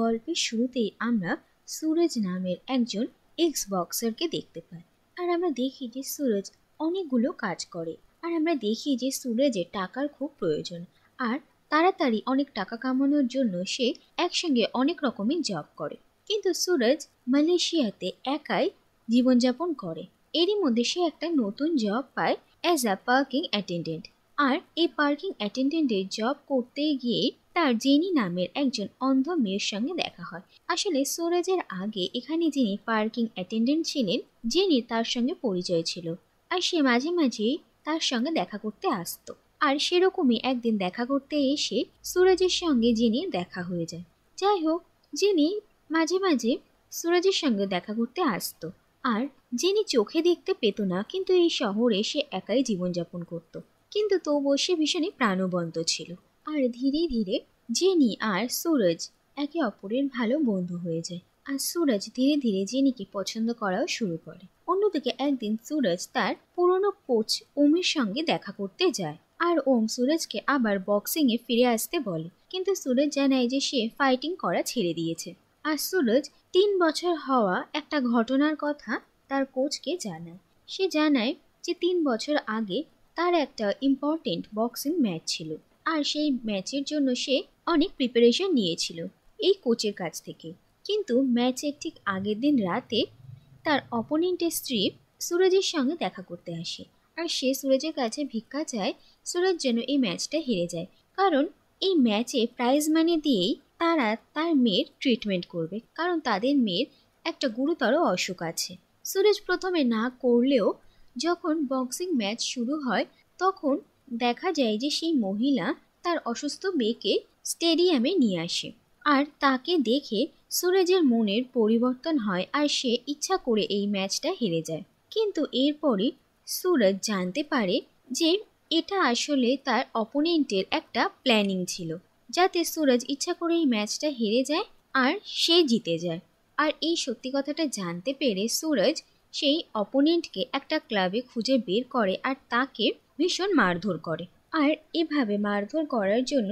গল্পের শুরুতেই আমরা সুরজ নামের একজন এক্স বক্সারকে দেখতে পাই আর আমরা দেখি যে সুরজ অনেকগুলো কাজ করে আর আমরা দেখি যে সুরজের টাকার খুব প্রয়োজন আর তাড়াতাড়ি অনেক টাকা কামানোর জন্য সে একসঙ্গে অনেক রকমের জব করে কিন্তু সুরজ মালয়েশিয়াতে একাই জীবনযাপন করে এরই মধ্যে সে একটা নতুন জব পায় অ্যাজ আ পার্কিং অ্যাটেন্ডেন্ট আর এই পার্কিং অ্যাটেন্ডেন্টের জব করতে গিয়ে তার জেনি নামের একজন অন্ধ মেয়ের সঙ্গে দেখা হয় আসলে সোরাজের আগে এখানে যিনি পার্কিং অ্যাটেন্ডেন্ট ছিলেন জেনির তার সঙ্গে পরিচয় ছিল আর সে মাঝে মাঝে তার সঙ্গে দেখা করতে আসতো আর সেরকমই একদিন দেখা করতে এসে সুরজের সঙ্গে জেনির দেখা হয়ে যায় যাই হোক জেনি মাঝে মাঝে সুরজের সঙ্গে দেখা করতে আসতো আর জেনি চোখে দেখতে পেত না কিন্তু এই শহরে সে একাই জীবনযাপন করত কিন্তু তবুও সে ভীষণই প্রাণবন্ত ছিল আর ধীরে ধীরে জেনি আর সুরজ একে অপরের ভালো বন্ধু হয়ে যায় আর সুরজ ধীরে ধীরে জেনিকে পছন্দ করাও শুরু করে অন্যদিকে একদিন সুরজ তার পুরনো কোচ ওমের সঙ্গে দেখা করতে যায় আর ওম সুরজকে আবার বক্সিংয়ে ফিরে আসতে বলে কিন্তু সুরজ জানায় যে সে ফাইটিং করা ছেড়ে দিয়েছে আর সুরজ তিন বছর হওয়া একটা ঘটনার কথা তার কোচকে জানায় সে জানায় যে তিন বছর আগে তার একটা ইম্পর্টেন্ট বক্সিং ম্যাচ ছিল আর সেই ম্যাচের জন্য সে অনেক প্রিপারেশন নিয়েছিল এই কোচের কাছ থেকে কিন্তু ম্যাচের ঠিক আগের দিন রাতে তার অপোনেন্টের স্ত্রী সুরজের সঙ্গে দেখা করতে আসে আর সে সুরজের কাছে ভিক্ষা চায় সুরজ যেন এই ম্যাচটা হেরে যায় কারণ এই ম্যাচে প্রাইজ মানি দিয়েই তারা তার মেয়ের ট্রিটমেন্ট করবে কারণ তাদের মেয়ের একটা গুরুতর অসুখ আছে সুরজ প্রথমে না করলেও যখন বক্সিং ম্যাচ শুরু হয় তখন দেখা যায় যে সেই মহিলা তার অসুস্থ মেয়েকে স্টেডিয়ামে নিয়ে আসে আর তাকে দেখে সুরজের মনের পরিবর্তন হয় আর সে ইচ্ছা করে এই ম্যাচটা হেরে যায় কিন্তু এরপরে সুরজ জানতে পারে যে এটা আসলে তার অপোনেন্টের একটা প্ল্যানিং ছিল যাতে সুরজ ইচ্ছা করে এই ম্যাচটা হেরে যায় আর সে জিতে যায় আর এই সত্যি কথাটা জানতে পেরে সুরজ সেই অপোনেন্টকে একটা ক্লাবে খুঁজে বের করে আর তাকে ভীষণ মারধর করে আর এভাবে মারধর করার জন্য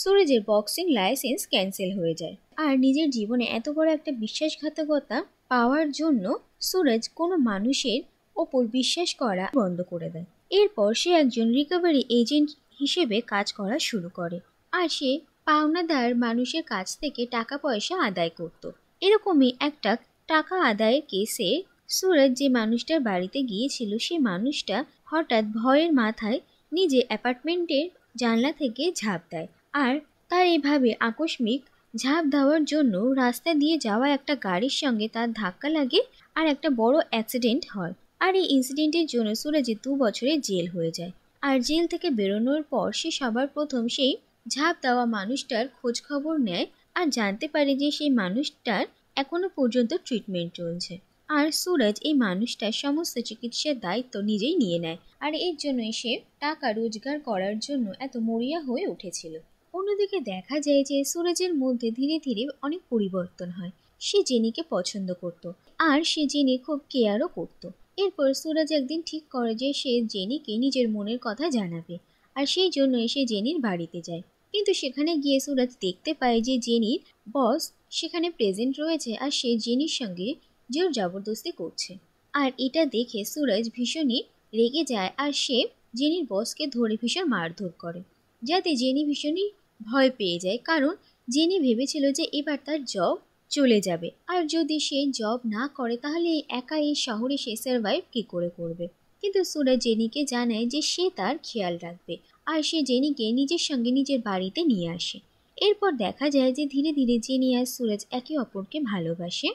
সুরজের বক্সিং লাইসেন্স ক্যান্সেল হয়ে যায় আর নিজের জীবনে এত বড় একটা বিশ্বাসঘাতকতা পাওয়ার জন্য সুরজ কোনো মানুষের ওপর বিশ্বাস করা বন্ধ করে দেয় এরপর সে একজন রিকভারি এজেন্ট হিসেবে কাজ করা শুরু করে আর সে পাওনাদার মানুষের কাছ থেকে টাকা পয়সা আদায় করত এরকমই একটা টাকা আদায়ের কেসে সুরজ যে মানুষটার বাড়িতে গিয়েছিল সে মানুষটা হঠাৎ ভয়ের মাথায় নিজে অ্যাপার্টমেন্টের জানলা থেকে ঝাঁপ দেয় আর তার এভাবে আকস্মিক ঝাঁপ দেওয়ার জন্য রাস্তা দিয়ে যাওয়া একটা গাড়ির সঙ্গে তার ধাক্কা লাগে আর একটা বড় অ্যাক্সিডেন্ট হয় আর এই ইনসিডেন্টের জন্য সুরজে দু বছরে জেল হয়ে যায় আর জেল থেকে বেরোনোর পর সে সবার প্রথম সেই ঝাঁপ দেওয়া মানুষটার খোঁজখবর নেয় আর জানতে পারে যে সেই মানুষটার এখনো পর্যন্ত ট্রিটমেন্ট চলছে আর সুরজ এই মানুষটা সমস্ত চিকিৎসার দায়িত্ব নিজেই নিয়ে নেয় আর এর জন্যই সে টাকা রোজগার করার জন্য এত মরিয়া হয়ে উঠেছিল অন্যদিকে দেখা যায় যে সুরজের মধ্যে ধীরে ধীরে অনেক পরিবর্তন হয় সে জেনিকে পছন্দ করত আর সে জেনি খুব কেয়ারও করত এরপর সুরজ একদিন ঠিক করে যে সে জেনিকে নিজের মনের কথা জানাবে আর সেই জন্য সে জেনির বাড়িতে যায় কিন্তু সেখানে গিয়ে সুরজ দেখতে পায় যে জেনির বস সেখানে প্রেজেন্ট রয়েছে আর সে জেনির সঙ্গে জোর জবরদস্তি করছে আর এটা দেখে সুরজ ভীষণই রেগে যায় আর সে জেনির বসকে ধরে ভীষণ মারধর করে যাতে জেনি ভীষণই ভয় পেয়ে যায় কারণ জেনি ভেবেছিল যে এবার তার জব চলে যাবে আর যদি সে জব না করে তাহলে একা এই শহরে সে সার্ভাইভ কী করে করবে কিন্তু সুরজ জেনিকে জানায় যে সে তার খেয়াল রাখবে আর সে জেনিকে নিজের সঙ্গে নিজের বাড়িতে নিয়ে আসে এরপর দেখা যায় যে ধীরে ধীরে জেনি আর সুরজ একে অপরকে ভালোবাসে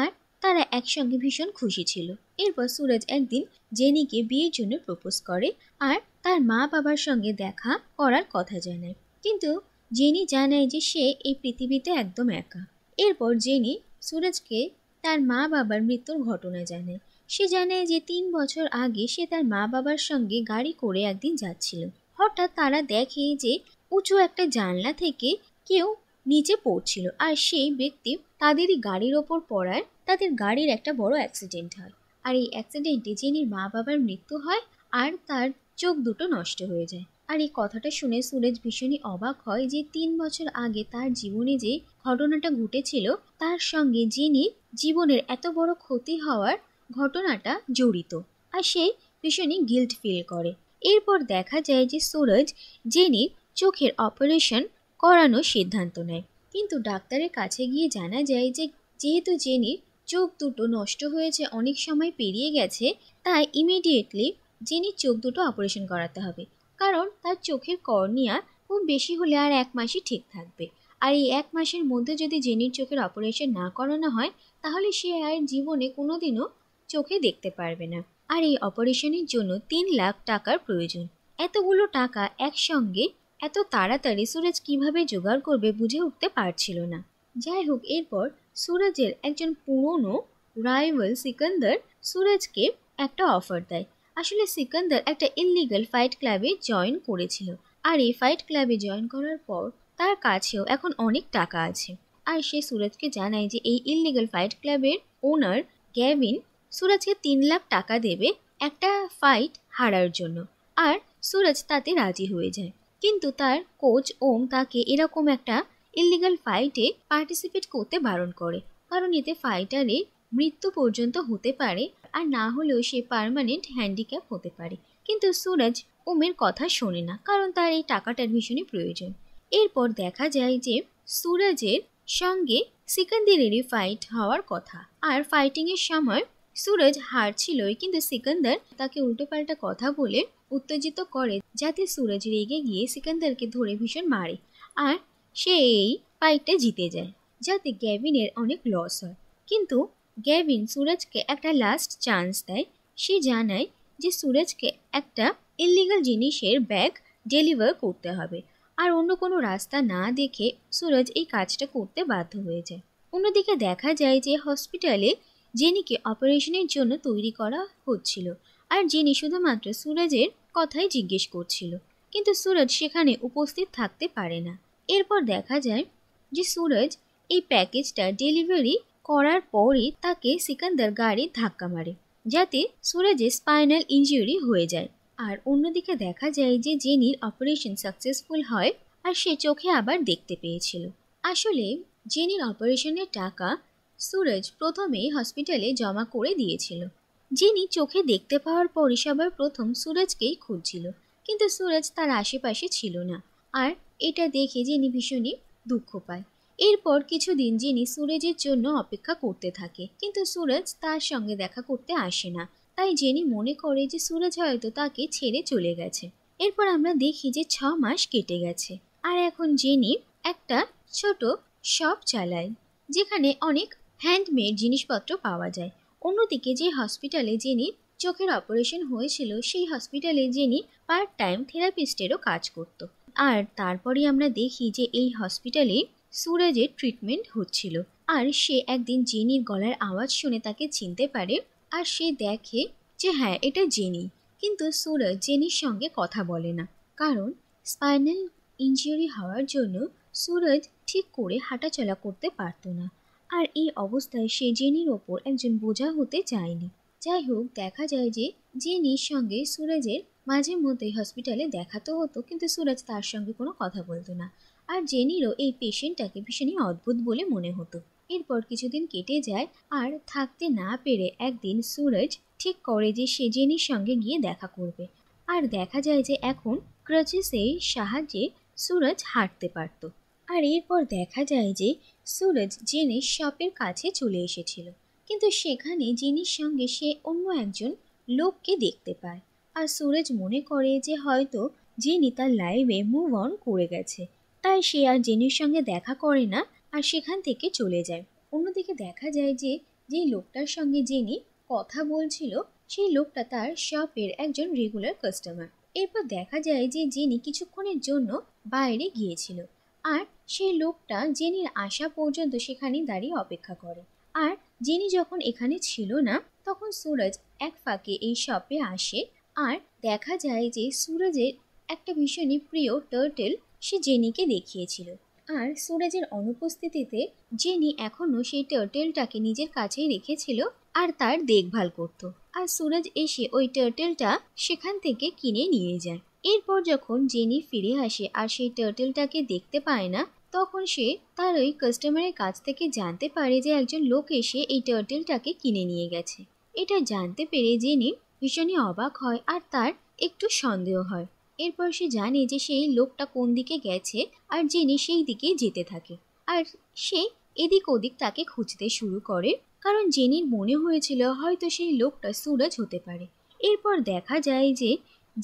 আর তারা একসঙ্গে ভীষণ খুশি ছিল এরপর সুরজ একদিন জেনিকে বিয়ের জন্য প্রপোজ করে আর তার মা বাবার সঙ্গে দেখা করার কথা জানায় কিন্তু জেনি জানায় যে সে এই পৃথিবীতে একদম একা এরপর জেনি সুরজকে তার মা বাবার মৃত্যুর ঘটনা জানায় সে জানায় যে তিন বছর আগে সে তার মা বাবার সঙ্গে গাড়ি করে একদিন যাচ্ছিল হঠাৎ তারা দেখে যে উঁচু একটা জানলা থেকে কেউ নিচে পড়ছিল আর সেই ব্যক্তি তাদেরই গাড়ির ওপর পড়ার তাদের গাড়ির একটা বড় অ্যাক্সিডেন্ট হয় আর এই অ্যাক্সিডেন্টে জেনির মা বাবার মৃত্যু হয় আর তার চোখ দুটো নষ্ট হয়ে যায় আর এই কথাটা শুনে সুরজ ভীষণই অবাক হয় যে তিন বছর আগে তার জীবনে যে ঘটনাটা ঘটেছিল তার সঙ্গে যিনি জীবনের এত বড় ক্ষতি হওয়ার ঘটনাটা জড়িত আর সে ভীষণই গিল্ট ফিল করে এরপর দেখা যায় যে সুরজ যিনি চোখের অপারেশন করানোর সিদ্ধান্ত নেয় কিন্তু ডাক্তারের কাছে গিয়ে জানা যায় যে যেহেতু জেনির চোখ দুটো নষ্ট হয়েছে অনেক সময় পেরিয়ে গেছে তাই ইমিডিয়েটলি জেনির চোখ দুটো অপারেশন করাতে হবে কারণ তার চোখের কর্নিয়া খুব বেশি হলে আর এক মাসই ঠিক থাকবে আর এই এক মাসের মধ্যে যদি জেনির চোখের অপারেশন না করানো হয় তাহলে সে আর জীবনে কোনোদিনও চোখে দেখতে পারবে না আর এই অপারেশনের জন্য তিন লাখ টাকার প্রয়োজন এতগুলো টাকা একসঙ্গে এত তাড়াতাড়ি সুরেজ কিভাবে জোগাড় করবে বুঝে উঠতে পারছিল না যাই হোক এরপর সুরজের একজন পুরনো রাইভাল সিকন্দর সুরজকে একটা অফার দেয় আসলে সিকন্দর একটা ইললিগাল ফাইট ক্লাবে জয়েন করেছিল আর এই ফাইট ক্লাবে জয়েন করার পর তার কাছেও এখন অনেক টাকা আছে আর সে সুরজকে জানায় যে এই ইললিগাল ফাইট ক্লাবের ওনার গ্যাভিন সুরজকে তিন লাখ টাকা দেবে একটা ফাইট হারার জন্য আর সুরজ তাতে রাজি হয়ে যায় কিন্তু তার কোচ ওম তাকে এরকম একটা ইলিগাল ফাইটে পার্টিসিপেট করতে বারণ করে কারণ এতে ফাইটারে মৃত্যু পর্যন্ত হতে পারে আর না হলেও সে পারমানেন্ট হ্যান্ডিক্যাপ হতে পারে কিন্তু সুরজ ওমের কথা শোনে না কারণ তার এই টাকাটার ভীষণই প্রয়োজন এরপর দেখা যায় যে সুরজের সঙ্গে সিকান্দারেরই ফাইট হওয়ার কথা আর ফাইটিংয়ের সময় সুরজ হারছিলই কিন্তু সিকান্দার তাকে উল্টোপাল্টা কথা বলে উত্তেজিত করে যাতে সুরজ রেগে গিয়ে সিকান্দারকে ধরে ভীষণ মারে আর সে এই ফাইটটা জিতে যায় যাতে গ্যাভিনের অনেক লস হয় কিন্তু গ্যাভিন সুরজকে একটা লাস্ট চান্স দেয় সে জানায় যে সুরজকে একটা ইলিগাল জিনিসের ব্যাগ ডেলিভার করতে হবে আর অন্য কোনো রাস্তা না দেখে সুরজ এই কাজটা করতে বাধ্য হয়ে যায় অন্যদিকে দেখা যায় যে হসপিটালে জেনিকে অপারেশনের জন্য তৈরি করা হচ্ছিল আর জেনি শুধুমাত্র সুরজের কথাই জিজ্ঞেস করছিল কিন্তু সুরজ সেখানে উপস্থিত থাকতে পারে না এরপর দেখা যায় যে সুরজ এই প্যাকেজটা ডেলিভারি করার পরই তাকে সিকান্দার গাড়ি ধাক্কা মারে যাতে সুরজের স্পাইনাল ইঞ্জুরি হয়ে যায় আর অন্যদিকে দেখা যায় যে জেনির অপারেশন সাকসেসফুল হয় আর সে চোখে আবার দেখতে পেয়েছিল আসলে জেনির অপারেশনের টাকা সুরজ প্রথমে হসপিটালে জমা করে দিয়েছিল জেনি চোখে দেখতে পাওয়ার পরই সবার প্রথম সুরজকেই খুঁজছিল কিন্তু সুরজ তার আশেপাশে ছিল না আর এটা দেখে জেনি ভীষণই দুঃখ পায় এরপর কিছুদিন জেনি সুরেজের জন্য অপেক্ষা করতে থাকে কিন্তু সুরজ তার সঙ্গে দেখা করতে আসে না তাই জেনি মনে করে যে সুরজ হয়তো তাকে ছেড়ে চলে গেছে এরপর আমরা দেখি যে ছ মাস কেটে গেছে আর এখন জেনি একটা ছোট শপ চালায় যেখানে অনেক হ্যান্ডমেড জিনিসপত্র পাওয়া যায় অন্যদিকে যে হসপিটালে জেনি চোখের অপারেশন হয়েছিল সেই হসপিটালে জেনি পার্ট টাইম থেরাপিস্টেরও কাজ করত আর তারপরে আমরা দেখি যে এই হসপিটালে সুরজের ট্রিটমেন্ট হচ্ছিল আর সে একদিন জেনির গলার আওয়াজ শুনে তাকে চিনতে পারে আর সে দেখে যে হ্যাঁ এটা জেনি কিন্তু সুরজ জেনির সঙ্গে কথা বলে না কারণ স্পাইনাল ইঞ্জুরি হওয়ার জন্য সুরজ ঠিক করে হাঁটাচলা করতে পারত না আর এই অবস্থায় সে জেনির ওপর একজন বোঝা হতে চায়নি যাই হোক দেখা যায় যে জেনির সঙ্গে সুরজের মাঝে মধ্যেই হসপিটালে দেখাতো হতো কিন্তু সুরজ তার সঙ্গে কোনো কথা বলতো না আর জেনিরও এই পেশেন্টটাকে ভীষণই অদ্ভুত বলে মনে হতো এরপর কিছুদিন কেটে যায় আর থাকতে না পেরে একদিন সুরজ ঠিক করে যে সে জেনির সঙ্গে গিয়ে দেখা করবে আর দেখা যায় যে এখন ক্রচেসের সাহায্যে সুরজ হাঁটতে পারত আর এরপর দেখা যায় যে সুরজ জেনের শপের কাছে চলে এসেছিল কিন্তু সেখানে জেনির সঙ্গে সে অন্য একজন লোককে দেখতে পায় আর সুরেজ মনে করে যে হয়তো জেনি তার লাইফে মুভ অন করে গেছে তাই সে আর জেনির সঙ্গে দেখা করে না আর সেখান থেকে চলে যায় অন্যদিকে দেখা যায় যে যেই লোকটার সঙ্গে জেনি কথা বলছিল সেই লোকটা তার শপের একজন রেগুলার কাস্টমার এরপর দেখা যায় যে জেনি কিছুক্ষণের জন্য বাইরে গিয়েছিল আর সেই লোকটা জেনির আসা পর্যন্ত সেখানে দাঁড়িয়ে অপেক্ষা করে আর জেনি যখন এখানে ছিল না তখন সুরজ এক ফাঁকে এই শপে আসে আর দেখা যায় যে সুরজের একটা ভীষণই প্রিয় টার্টেল সে জেনিকে দেখিয়েছিল আর সুরজের অনুপস্থিতিতে জেনি এখনও সেই টার্টেলটাকে নিজের কাছেই রেখেছিল আর তার দেখভাল করত আর সুরজ এসে ওই টার্টেলটা সেখান থেকে কিনে নিয়ে যায় এরপর যখন জেনি ফিরে আসে আর সেই টার্টেলটাকে দেখতে পায় না তখন সে তার ওই কাস্টমারের কাছ থেকে জানতে পারে যে একজন লোক এসে এই টার্টেলটাকে কিনে নিয়ে গেছে এটা জানতে পেরে জেনি ভীষণই অবাক হয় আর তার একটু সন্দেহ হয় এরপর সে জানে যে সেই লোকটা কোন দিকে গেছে আর জেনে সেই দিকেই যেতে থাকে আর সে এদিক ওদিক তাকে খুঁজতে শুরু করে কারণ জেনির মনে হয়েছিল হয়তো সেই লোকটা সুরজ হতে পারে এরপর দেখা যায় যে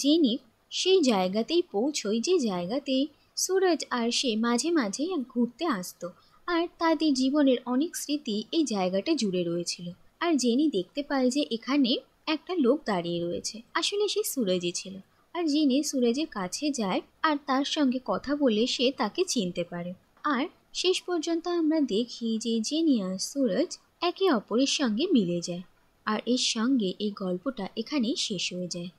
জেনি সেই জায়গাতেই পৌঁছয় যে জায়গাতে সুরজ আর সে মাঝে মাঝে ঘুরতে আসতো আর তাদের জীবনের অনেক স্মৃতি এই জায়গাটা জুড়ে রয়েছিল আর জেনি দেখতে পায় যে এখানে একটা লোক দাঁড়িয়ে রয়েছে আসলে সে সুরজই ছিল আর যিনি সুরজের কাছে যায় আর তার সঙ্গে কথা বলে সে তাকে চিনতে পারে আর শেষ পর্যন্ত আমরা দেখি যে জেনি আর সুরজ একে অপরের সঙ্গে মিলে যায় আর এর সঙ্গে এই গল্পটা এখানেই শেষ হয়ে যায়